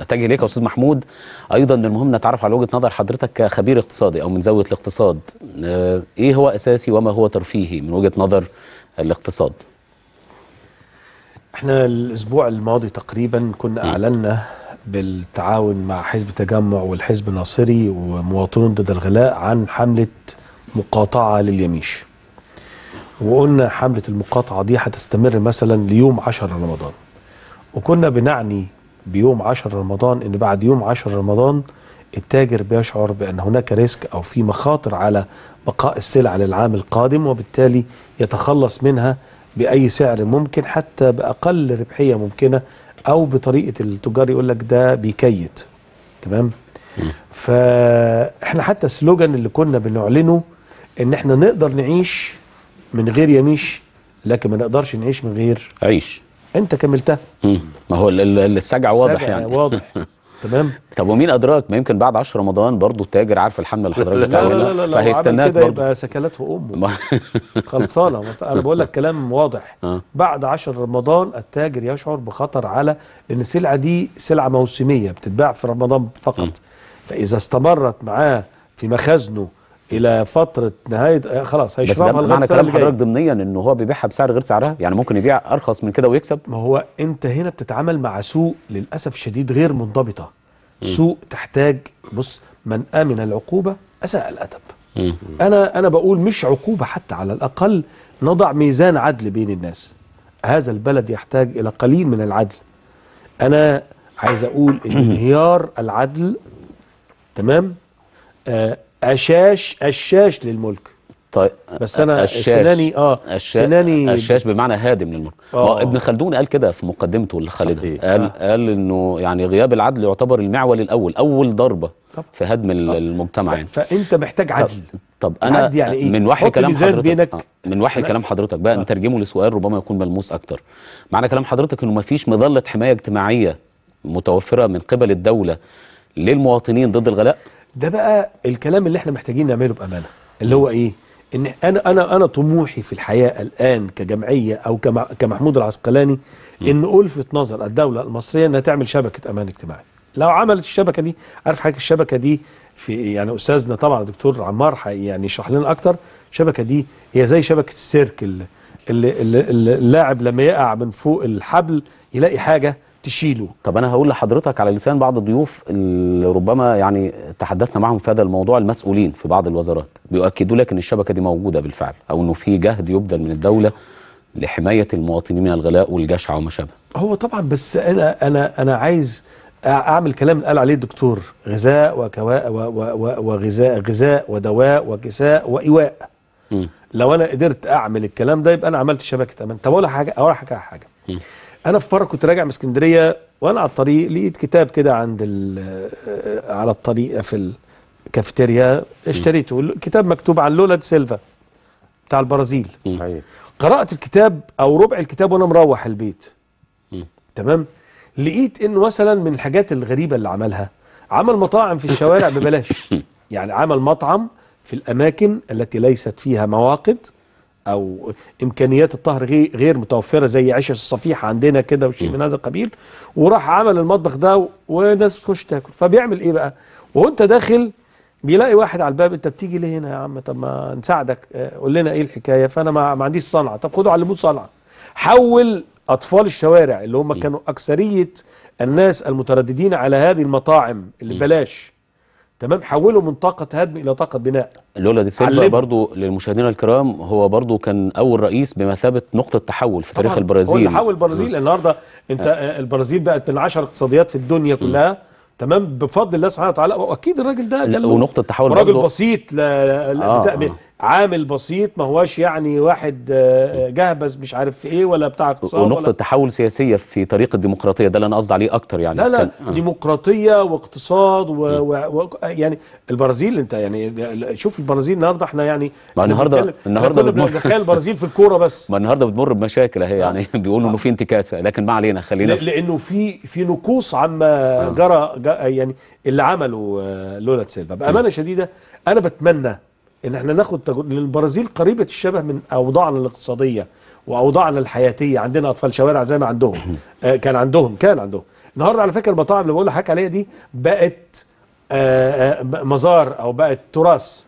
اتجه اليك يا استاذ محمود ايضا من المهم نتعرف على وجهه نظر حضرتك كخبير اقتصادي او من زاويه الاقتصاد آه، ايه هو اساسي وما هو ترفيهي من وجهه نظر الاقتصاد احنا الاسبوع الماضي تقريبا كنا اعلنا بالتعاون مع حزب تجمع والحزب الناصري ومواطنون ضد الغلاء عن حمله مقاطعه لليميش وقلنا حمله المقاطعه دي هتستمر مثلا ليوم 10 رمضان وكنا بنعني بيوم 10 رمضان ان بعد يوم 10 رمضان التاجر بيشعر بان هناك ريسك او في مخاطر على بقاء السلع للعام القادم وبالتالي يتخلص منها باي سعر ممكن حتى باقل ربحيه ممكنه او بطريقه التجار يقول لك ده بيكيت تمام فاحنا حتى السلوجان اللي كنا بنعلنه ان احنا نقدر نعيش من غير يميش لكن ما نقدرش نعيش من غير عيش انت كملتها ما هو السجع واضح يعني واضح تمام طب ومين ادراك ما يمكن بعد 10 رمضان برضه التاجر عارف الحمله اللي حضرتك بتعملها لا لا لا فهيستناك كده يبقى سكلته امه خلصانه انا بقول لك كلام واضح آه. بعد 10 رمضان التاجر يشعر بخطر على ان السلعه دي سلعه موسميه بتتباع في رمضان فقط فاذا استمرت معاه في مخازنه الى فتره نهايه آه، خلاص هيشربها بس معنى كلام حضرتك ضمنيا ان هو بيبيعها بسعر غير سعرها يعني ممكن يبيع ارخص من كده ويكسب ما هو انت هنا بتتعامل مع سوق للاسف الشديد غير منضبطه م. سوق تحتاج بص من امن العقوبه اساء الادب م. انا انا بقول مش عقوبه حتى على الاقل نضع ميزان عدل بين الناس هذا البلد يحتاج الى قليل من العدل انا عايز اقول ان انهيار العدل تمام آه أشاش أشاش للملك طيب بس انا الشاش. سناني اه الشاش. سناني الشاش بمعنى هادم للملك آه. ابن خلدون قال كده في مقدمته لخالد قال آه. قال انه يعني غياب العدل يعتبر المعول الاول اول ضربه طب. في هدم المجتمع يعني فانت محتاج عدل طب, طب انا عدل يعني إيه؟ من وحي كلام حضرتك بينك آه. من وحي كلام حضرتك بقى آه. نترجمه لسؤال ربما يكون ملموس اكتر معنى كلام حضرتك انه ما فيش مظله حمايه اجتماعيه متوفره من قبل الدوله للمواطنين ضد الغلاء ده بقى الكلام اللي احنا محتاجين نعمله بامانه اللي هو ايه ان انا انا انا طموحي في الحياه الان كجمعيه او كمحمود العسقلاني ان الفت نظر الدوله المصريه انها تعمل شبكه امان اجتماعي لو عملت الشبكه دي عارف حضرتك الشبكه دي في يعني استاذنا طبعا دكتور عمار يعني يشرح لنا اكتر الشبكه دي هي زي شبكه السيرك اللي اللاعب لما يقع من فوق الحبل يلاقي حاجه تشيله طب انا هقول لحضرتك على لسان بعض الضيوف اللي ربما يعني تحدثنا معهم في هذا الموضوع المسؤولين في بعض الوزارات بيؤكدوا لك ان الشبكه دي موجوده بالفعل او انه في جهد يبذل من الدوله لحمايه المواطنين من الغلاء والجشع وما شابه هو طبعا بس انا انا انا عايز اعمل كلام قال عليه الدكتور غذاء وكواء وغذاء غذاء ودواء وكساء وايواء م. لو انا قدرت اعمل الكلام ده يبقى انا عملت شبكه امان طب اقول حاجه اقول حاجه حاجه انا في مره كنت راجع من اسكندريه وانا على الطريق لقيت كتاب كده عند آه، على الطريق في الكافيتيريا اشتريته كتاب مكتوب عن لولا دي سيلفا بتاع البرازيل صحيح قرات الكتاب او ربع الكتاب وانا مروح البيت م. تمام لقيت انه مثلا من الحاجات الغريبه اللي عملها عمل مطاعم في الشوارع ببلاش يعني عمل مطعم في الاماكن التي ليست فيها مواقد او امكانيات الطهر غير متوفره زي عشه الصفيحه عندنا كده وشيء من هذا القبيل وراح عمل المطبخ ده وناس بتخش تاكل فبيعمل ايه بقى وانت داخل بيلاقي واحد على الباب انت بتيجي ليه هنا يا عم طب ما نساعدك آه، قول لنا ايه الحكايه فانا ما, ما عنديش صنعه طب خدوا علموه صنعه حول اطفال الشوارع اللي هم كانوا اكثريه الناس المترددين على هذه المطاعم اللي بلاش تمام حوله من طاقة هدم إلى طاقة بناء لولا دي سيلفا برضو للمشاهدين الكرام هو برضو كان أول رئيس بمثابة نقطة تحول في تاريخ البرازيل هو تحول حول البرازيل النهاردة أنت آه. آه. البرازيل بقت من عشر اقتصاديات في الدنيا كلها م. تمام بفضل الله سبحانه وتعالى واكيد الراجل ده لا ونقطه تحول راجل بسيط لا آه آه. عامل بسيط ما هواش يعني واحد آه، آه، جهبذ مش عارف في ايه ولا بتاع اقتصاد ونقطه ولا تحول سياسيه في طريق الديمقراطيه ده اللي انا قصدي عليه اكتر يعني لا لا آه. ديمقراطيه واقتصاد و... و... و... يعني البرازيل انت يعني شوف البرازيل النهارده احنا يعني ما النهارده النهارده بتمر بنتخيل البرازيل في الكوره بس ما النهارده بتمر بمشاكل اهي يعني بيقولوا انه في انتكاسه لكن ما علينا خلينا لانه في في نقوص عما جرى يعني اللي عمله لولا سيلفا بامانه شديده انا بتمنى ان احنا ناخد تجربه البرازيل قريبه الشبه من اوضاعنا الاقتصاديه واوضاعنا الحياتيه عندنا اطفال شوارع زي ما عندهم آه كان عندهم كان عندهم النهارده على فكره المطاعم اللي بقول لحضرتك عليها دي بقت آه, آه، مزار او بقت تراث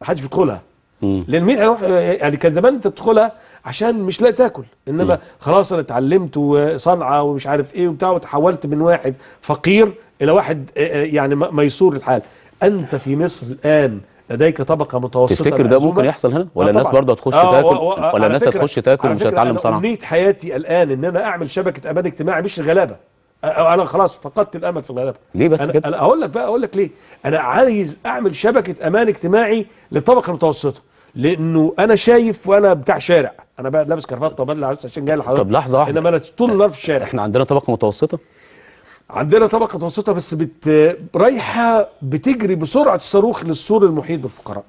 ما حدش بيدخلها لان مين هيروح آه، يعني كان زمان انت بتدخلها عشان مش لاقي تاكل انما خلاص انا اتعلمت وصنعه ومش عارف ايه وبتاع وتحولت من واحد فقير الى واحد آه، يعني ميسور الحال انت في مصر الان لديك طبقه متوسطه تفتكر ده ممكن يحصل هنا ولا آه، الناس برضه هتخش آه تاكل آه ولا الناس هتخش تاكل ومش هتتعلم صنعه امنيه حياتي الان ان انا اعمل شبكه امان اجتماعي مش الغلابه انا خلاص فقدت الامل في الغلابه ليه بس أنا كده انا اقول لك بقى اقول لك ليه انا عايز اعمل شبكه امان اجتماعي للطبقه المتوسطه لانه انا شايف وانا بتاع شارع انا بقى لابس كرافات وبدله عشان جاي لحضرتك طب لحظه واحده انما انا طول النهار في الشارع احنا عندنا طبقه متوسطه عندنا طبقة متوسطة بس بت... رايحة بتجري بسرعة الصاروخ للسور المحيط بالفقراء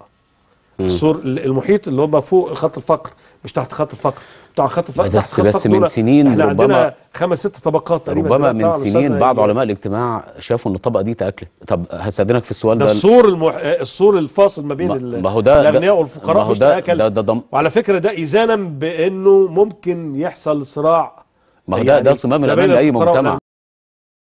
السور المحيط اللي هو فوق خط الفقر مش تحت خط الفقر بتوع خط الفقر بس خط بس من سنين احنا ربما عندنا خمس ست طبقات ربما من سنين بعض علماء الاجتماع شافوا ان الطبقه دي تاكلت طب هستاذنك في السؤال ده, السور المح... السور الفاصل ما بين ما هو ده الاغنياء والفقراء ما هو ده مش تاكل ده ده دم... وعلى فكره ده ايزانا بانه ممكن يحصل صراع ما هو ده يعني ده صمام الامان لاي مجتمع